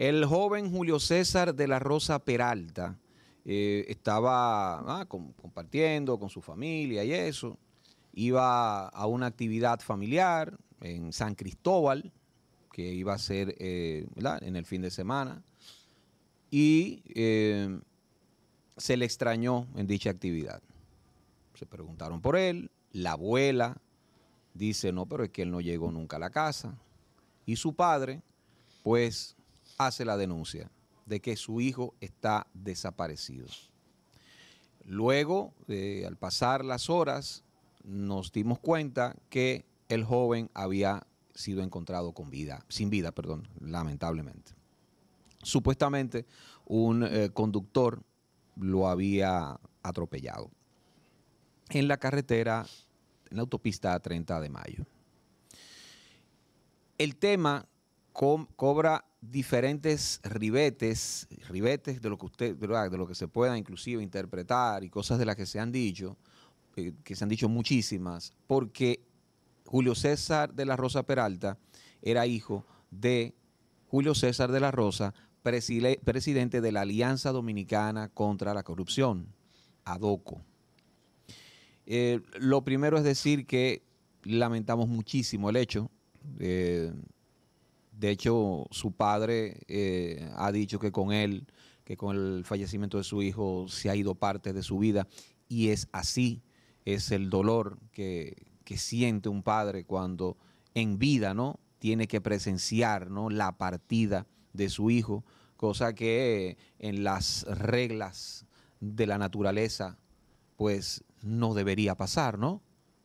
El joven Julio César de la Rosa Peralta eh, estaba ah, compartiendo con su familia y eso. Iba a una actividad familiar en San Cristóbal, que iba a ser eh, en el fin de semana, y eh, se le extrañó en dicha actividad. Se preguntaron por él, la abuela dice, no, pero es que él no llegó nunca a la casa. Y su padre, pues hace la denuncia de que su hijo está desaparecido. Luego, al pasar las horas, nos dimos cuenta que el joven había sido encontrado con vida, sin vida, perdón, lamentablemente. Supuestamente un eh, conductor lo había atropellado en la carretera, en la autopista 30 de mayo. El tema cobra diferentes ribetes, ribetes de lo que usted, de lo que se pueda inclusive interpretar y cosas de las que se han dicho, eh, que se han dicho muchísimas, porque Julio César de la Rosa Peralta era hijo de Julio César de la Rosa, presidente de la Alianza Dominicana contra la Corrupción, ADOCO. Eh, lo primero es decir que lamentamos muchísimo el hecho. de eh, de hecho, su padre eh, ha dicho que con él, que con el fallecimiento de su hijo, se ha ido parte de su vida. Y es así, es el dolor que, que siente un padre cuando en vida, ¿no? Tiene que presenciar, ¿no? La partida de su hijo, cosa que eh, en las reglas de la naturaleza, pues no debería pasar, ¿no?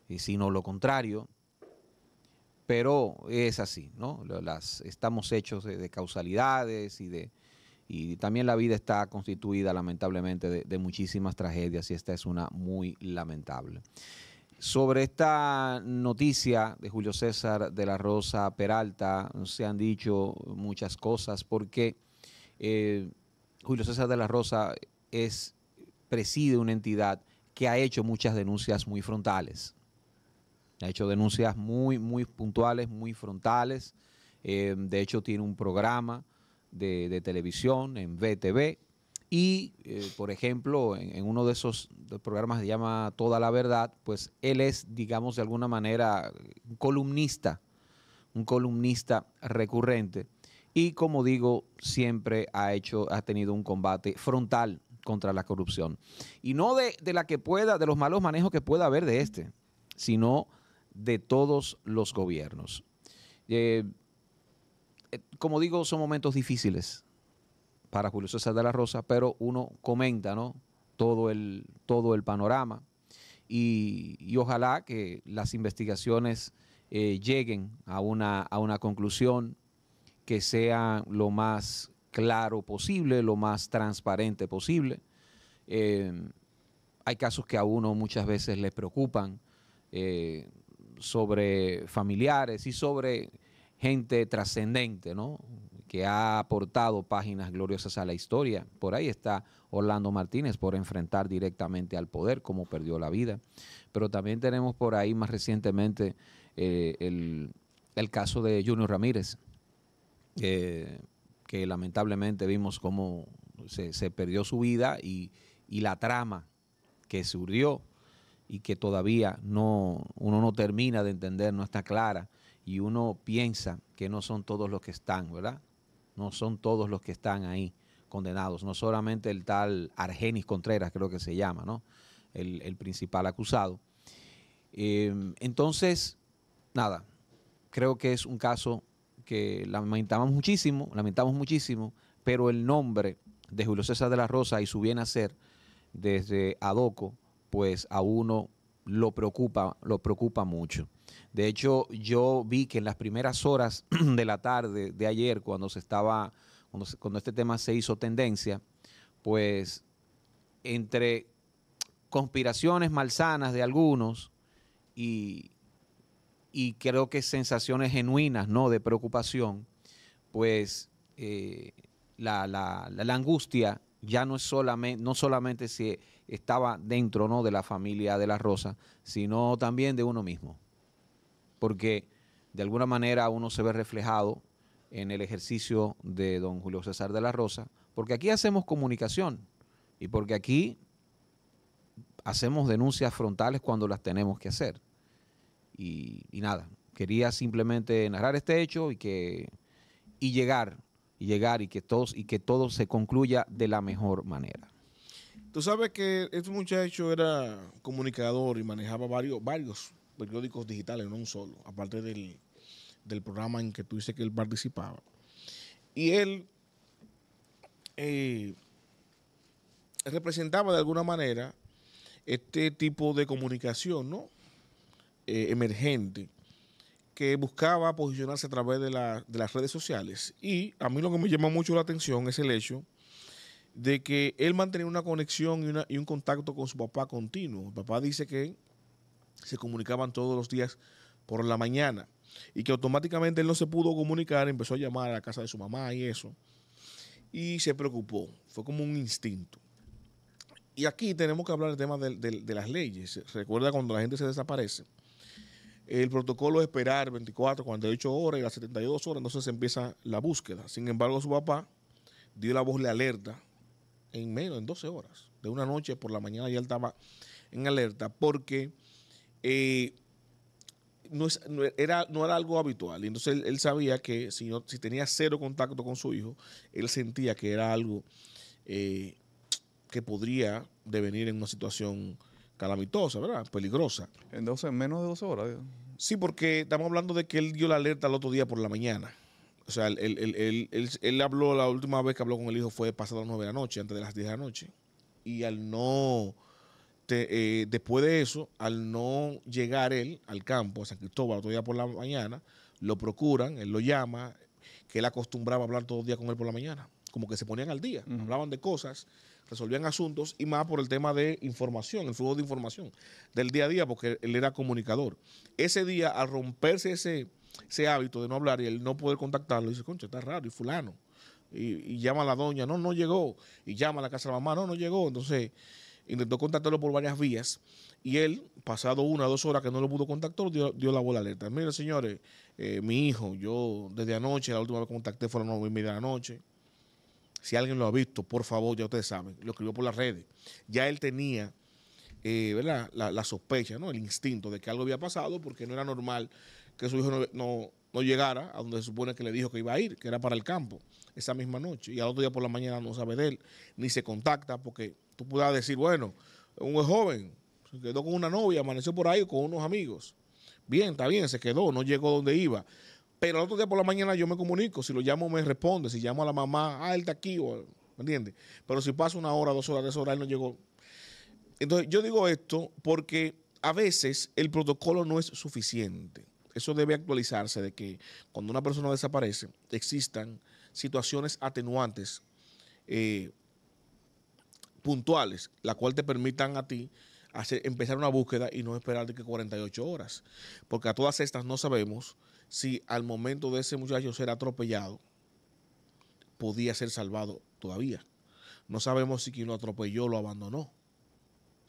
Y sino lo contrario, pero es así, ¿no? estamos hechos de, causalidades y de y también la vida está constituida lamentablemente de, muchísimas tragedias y esta es una muy lamentable. Sobre esta noticia de Julio César de la Rosa Peralta se han dicho muchas cosas porque eh, Julio César de la Rosa es, preside una entidad que ha hecho muchas denuncias muy frontales ha hecho denuncias muy, muy puntuales, muy frontales. Eh, de hecho, tiene un programa de, televisión en VTV. Y, eh, por ejemplo, en, uno de esos programas que se llama Toda la Verdad, pues él es, digamos, de alguna manera, un columnista, un columnista recurrente. Y como digo, siempre ha hecho, ha tenido un combate frontal contra la corrupción. Y no de, de la que pueda, de los malos manejos que pueda haber de este, sino de todos los gobiernos. Eh, eh, como digo, son momentos difíciles para Julio César de la Rosa, pero uno comenta ¿no? todo, el, todo el panorama y, ojalá que las investigaciones eh, lleguen a una, a una conclusión que sea lo más claro posible, lo más transparente posible. hay casos que a uno muchas veces le preocupan sobre familiares y sobre gente trascendente, ¿no? Que ha aportado páginas gloriosas a la historia. Por ahí está Orlando Martínez por enfrentar directamente al poder, como perdió la vida. Pero también tenemos por ahí más recientemente eh, el, caso de Junior Ramírez, que lamentablemente vimos cómo se, perdió su vida y, y la trama que surgió y que todavía no, uno no termina de entender, no está clara, y uno piensa que no son todos los que están, ¿verdad? No son todos los que están ahí condenados, no solamente el tal Argenis Contreras, creo que se llama, ¿no? El, principal acusado. Em, entonces, nada, creo que es un caso que lamentamos muchísimo, lamentamos muchísimo, pero el nombre de Julio César de la Rosa y su bien hacer desde Adoco pues a uno lo preocupa, lo preocupa mucho. De hecho, yo vi que en las primeras horas de la tarde de ayer, cuando se estaba, cuando, este tema se hizo tendencia, pues entre conspiraciones malsanas de algunos y, creo que sensaciones genuinas, ¿no? De preocupación, pues eh, la, angustia ya no es solamente, no solamente si estaba dentro no de la familia de la rosa, sino también de uno mismo. Porque de alguna manera uno se ve reflejado en el ejercicio de don Julio César de la Rosa, porque aquí hacemos comunicación y porque aquí hacemos denuncias frontales cuando las tenemos que hacer. Y, y nada, quería simplemente narrar este hecho y que y llegar y llegar y que todos y que todo se concluya de la mejor manera. Tú sabes que este muchacho era comunicador y manejaba varios, varios periódicos digitales, no un solo, aparte del, programa en que tú dices que él participaba. Y él eh, representaba de alguna manera este tipo de comunicación, eh, emergente que buscaba posicionarse a través de, de, las redes sociales. Y a mí lo que me llama mucho la atención es el hecho de que él mantenía una conexión y, una, un contacto con su papá continuo. El papá dice que se comunicaban todos los días por la mañana y que automáticamente él no se pudo comunicar, empezó a llamar a la casa de su mamá y eso. Y se preocupó, fue como un instinto. Y aquí tenemos que hablar del tema de, las leyes. Recuerda cuando la gente se desaparece. El protocolo es esperar 24, 48 horas y las 72 horas, entonces empieza la búsqueda. Sin embargo, su papá dio la voz de alerta en menos, en 12 horas, de una noche por la mañana ya él estaba en alerta, porque eh, no, era, no era algo habitual. Y entonces él, sabía que si, no, si tenía cero contacto con su hijo, él sentía que era algo eh, que podría devenir en una situación calamitosa, ¿verdad? Peligrosa. En, menos de 12 horas. Sí, porque estamos hablando de que él dio la alerta el otro día por la mañana. O sea, él, él, él, él, habló, la última vez que habló con el hijo fue pasado las 9 de la noche, antes de las 10 de la noche. Y al no, eh, después de eso, al no llegar él al campo, a San Cristóbal, otro día por la mañana, lo procuran, él lo llama, que él acostumbraba a hablar todo los días con él por la mañana. Como que se ponían al día, hablaban de cosas, resolvían asuntos y más por el tema de información, el flujo de información del día a día, porque él era comunicador. Ese día, al romperse ese ese hábito de no hablar y el no poder contactarlo, dice, concha, está raro, y fulano. Y, llama a la doña, no, no llegó. Y llama a la casa de la mamá, no, no llegó. Entonces intentó contactarlo por varias vías y él, pasado una o dos horas que no lo pudo contactar, dio, la bola alerta. Miren, señores, eh, mi hijo, yo desde anoche, la última vez que contacté fue a las y media de la noche. Si alguien lo ha visto, por favor, ya ustedes saben, lo escribió por las redes. Ya él tenía eh, ¿verdad? La, la, sospecha, ¿no? el instinto de que algo había pasado porque no era normal que su hijo no, llegara a donde se supone que le dijo que iba a ir, que era para el campo, esa misma noche. Y al otro día por la mañana no sabe de él, ni se contacta, porque tú puedas decir, bueno, un joven se quedó con una novia, amaneció por ahí con unos amigos. Bien, está bien, se quedó, no llegó donde iba. Pero al otro día por la mañana yo me comunico, si lo llamo me responde, si llamo a la mamá, ah, él está aquí, ¿me entiendes? Pero si pasa una hora, dos horas, tres horas, él no llegó. Entonces yo digo esto porque a veces el protocolo no es suficiente eso debe actualizarse de que cuando una persona desaparece existan situaciones atenuantes eh, puntuales, la cual te permitan a ti hacer, empezar una búsqueda y no esperar de que 48 horas. Porque a todas estas no sabemos si al momento de ese muchacho ser atropellado podía ser salvado todavía. No sabemos si quien lo atropelló lo abandonó.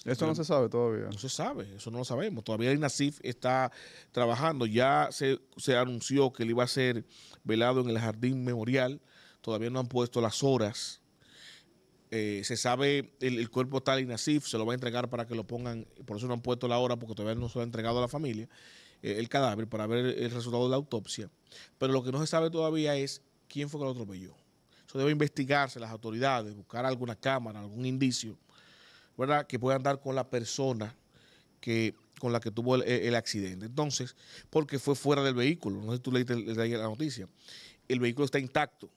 Eso no se sabe todavía. No se sabe, eso no lo sabemos. Todavía el está trabajando. Ya se, se anunció que él iba a ser velado en el Jardín Memorial. Todavía no han puesto las horas. Eh, se sabe el, cuerpo tal Inasif se lo va a entregar para que lo pongan, por eso no han puesto la hora, porque todavía no se lo ha entregado a la familia, eh, el cadáver, para ver el resultado de la autopsia. Pero lo que no se sabe todavía es quién fue que lo atropelló. Eso debe investigarse las autoridades, buscar alguna cámara, algún indicio ¿verdad? Que puede andar con la persona que con la que tuvo el, accidente. Entonces, porque fue fuera del vehículo, no sé si tú leíste la noticia, el vehículo está intacto.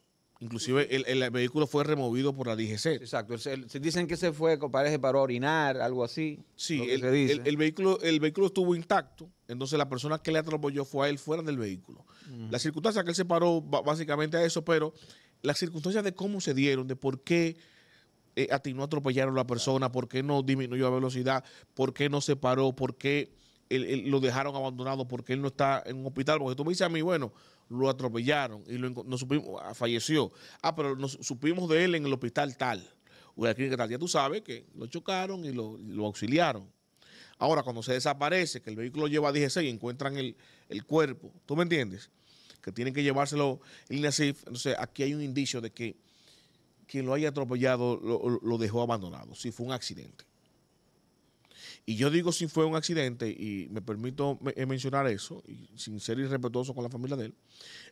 Inclusive el, vehículo fue removido por la DGC. Exacto. Se dicen que se fue, parece, para orinar, algo así. Sí, el, vehículo, el vehículo estuvo intacto, entonces la persona que le atropelló fue a él fuera del vehículo. Mm. La circunstancia que él se paró básicamente a eso, pero las circunstancias de cómo se dieron, de por qué eh, a ti no atropellaron a la persona? ¿Por qué no disminuyó la velocidad? ¿Por qué no se paró? ¿Por qué lo dejaron abandonado? ¿Por qué él no está en un hospital? Porque tú me dices a mí, bueno, lo atropellaron y lo, supimos, ah, falleció. Ah, pero nos supimos de él en el hospital tal. O aquí tal. Ya tú sabes que lo chocaron y lo, auxiliaron. Ahora, cuando se desaparece, que el vehículo lleva a DGC y encuentran el, cuerpo, ¿tú me entiendes? Que tienen que llevárselo el INASIF. Entonces, aquí hay un indicio de que quien lo haya atropellado lo, dejó abandonado, si fue un accidente. Y yo digo si fue un accidente, y me permito eh, mencionar eso, y sin ser irrespetuoso con la familia de él,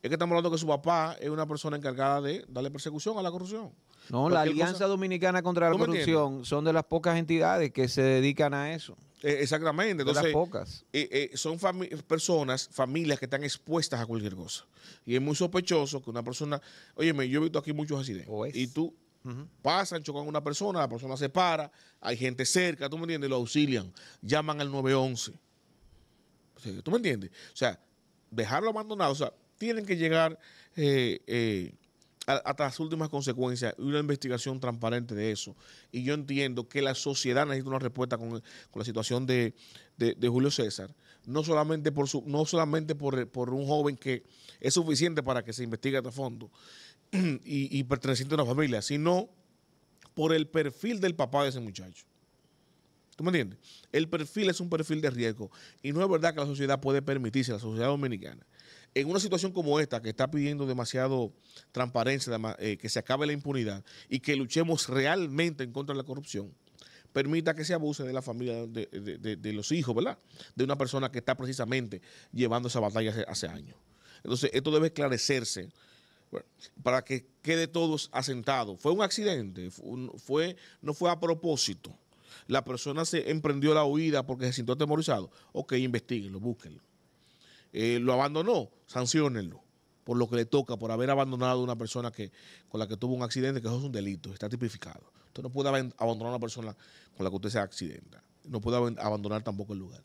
es que estamos hablando que su papá es una persona encargada de darle persecución a la corrupción. No, la Alianza Dominicana contra la Corrupción son de las pocas entidades que se dedican a eso. Eh, exactamente. Entonces, eh, eh, son personas, familias que están expuestas a cualquier cosa. Y es muy sospechoso que una persona. Óyeme, yo he visto aquí muchos accidentes. Y tú pasan, chocan a una persona, la persona se para, hay gente cerca, ¿tú me entiendes? Lo auxilian, llaman al 911. ¿Tú me entiendes? O sea, dejarlo abandonado. O sea, tienen que llegar hasta las últimas consecuencias y una investigación transparente de eso. Y yo entiendo que la sociedad necesita una respuesta con, con la situación de, Julio César, no solamente por su, no solamente por, por, un joven que es suficiente para que se investigue a fondo y, y perteneciente a una familia, sino por el perfil del papá de ese muchacho. ¿Tú me entiendes? El perfil es un perfil de riesgo y no es verdad que la sociedad puede permitirse, la sociedad dominicana, en una situación como esta, que está pidiendo demasiado transparencia, eh, que se acabe la impunidad y que luchemos realmente en contra de la corrupción, permita que se abuse de la familia, de, los hijos, ¿verdad? De una persona que está precisamente llevando esa batalla hace, años. Entonces, esto debe esclarecerse para que quede todo asentado. Fue un accidente, no fue a propósito. La persona se emprendió la huida porque se sintió atemorizado. Ok, investiguenlo, búsquenlo. Eh, lo abandonó, sanciónenlo por lo que le toca, por haber abandonado a una persona que, con la que tuvo un accidente, que eso es un delito, está tipificado. Usted no puede abandonar a una persona con la que usted se accidenta. No puede abandonar tampoco el lugar.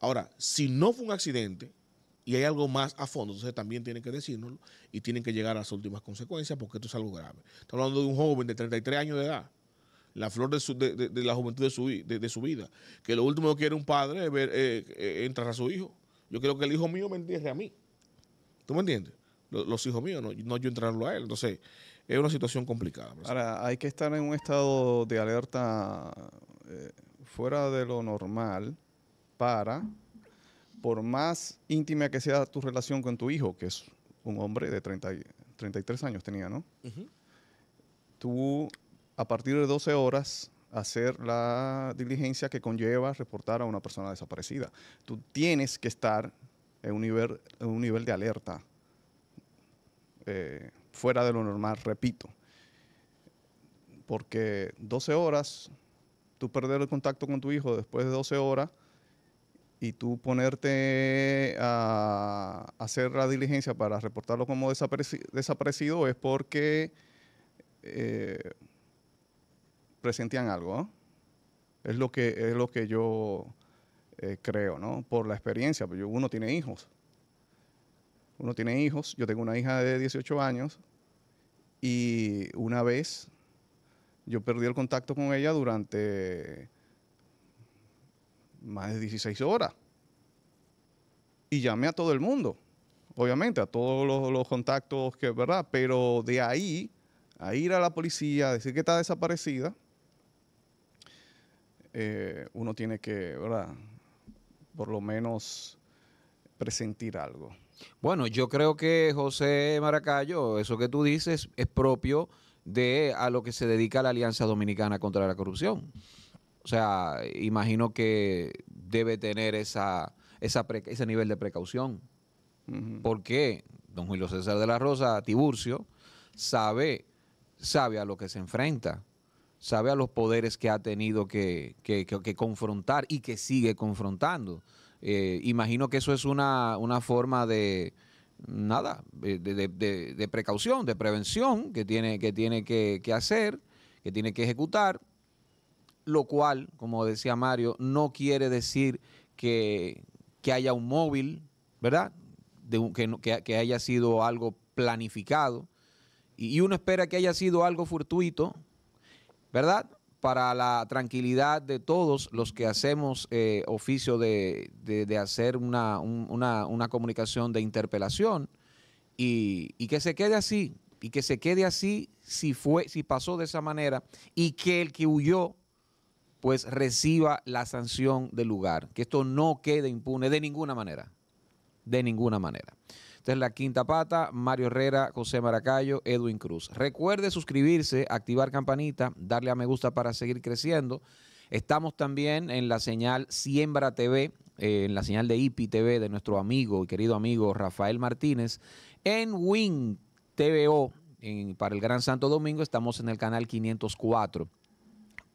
Ahora, si no fue un accidente y hay algo más a fondo, entonces también tienen que decirnoslo y tienen que llegar a las últimas consecuencias porque esto es algo grave. Estamos hablando de un joven de 33 años de edad, la flor de, la juventud su, de su, vida, que lo último que quiere un padre es ver eh, eh, entrar a su hijo. Yo quiero que el hijo mío me entierre a mí. ¿Tú me entiendes? Los, hijos míos, no, yo entrarlo a él. Entonces, es una situación complicada. Ahora, hay que estar en un estado de alerta eh, fuera de lo normal para, por más íntima que sea tu relación con tu hijo, que es un hombre de 33 años tenía, ¿no? Tú, a partir de 12 horas, hacer la diligencia que conlleva reportar a una persona desaparecida. Tú tienes que estar en un nivel, de alerta eh, fuera de lo normal, repito. Porque 12 horas, tú perder el contacto con tu hijo después de 12 horas y tú ponerte a hacer la diligencia para reportarlo como desaparecido es porque... Eh, presentían algo. Es, lo que, es lo que yo eh, creo, ¿no? Por la experiencia, porque uno tiene hijos. Uno tiene hijos, yo tengo una hija de 18 años y una vez yo perdí el contacto con ella durante más de 16 horas. Y llamé a todo el mundo, obviamente, a todos los, contactos que, ¿verdad? Pero de ahí a ir a la policía, a decir que está desaparecida, eh, uno tiene que, ¿verdad? Por lo menos presentir algo. Bueno, yo creo que José Maracayo, eso que tú dices es propio de a lo que se dedica la Alianza Dominicana contra la Corrupción. O sea, imagino que debe tener esa, ese nivel de precaución. Porque don Julio César de la Rosa, Tiburcio, sabe, sabe a lo que se enfrenta sabe a los poderes que ha tenido que, confrontar y que sigue confrontando. Eh, imagino que eso es una, una forma de nada, eh, de, precaución, de prevención que tiene, que, tiene que, hacer, que tiene que ejecutar, lo cual, como decía Mario, no quiere decir que, haya un móvil, ¿verdad? De un, que, que, haya sido algo planificado. Y, y uno espera que haya sido algo fortuito, ¿verdad? Para la tranquilidad de todos los que hacemos eh, oficio de, hacer una, comunicación de interpelación y, y que se quede así, y que se quede así si fue, si pasó de esa manera, y que el que huyó, pues reciba la sanción del lugar. Que esto no quede impune de ninguna manera. De ninguna manera es la quinta pata, Mario Herrera, José Maracayo, Edwin Cruz. Recuerde suscribirse, activar campanita, darle a me gusta para seguir creciendo. Estamos también en la señal Siembra TV, eh, en la señal de IPI TV de nuestro amigo y querido amigo Rafael Martínez, en WING TVO. para el Gran Santo Domingo estamos en el canal 504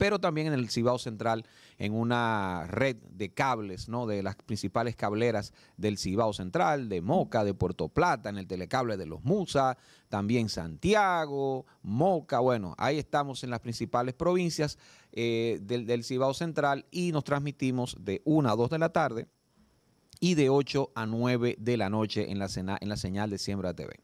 pero también en el Cibao Central, en una red de cables, ¿no? De las principales cableras del Cibao Central, de Moca, de Puerto Plata, en el telecable de los Musa, también Santiago, Moca, bueno, ahí estamos en las principales provincias eh, del, Cibao Central y nos transmitimos de 1 a 2 de la tarde y de 8 a 9 de la noche en la, en la señal de Siembra TV.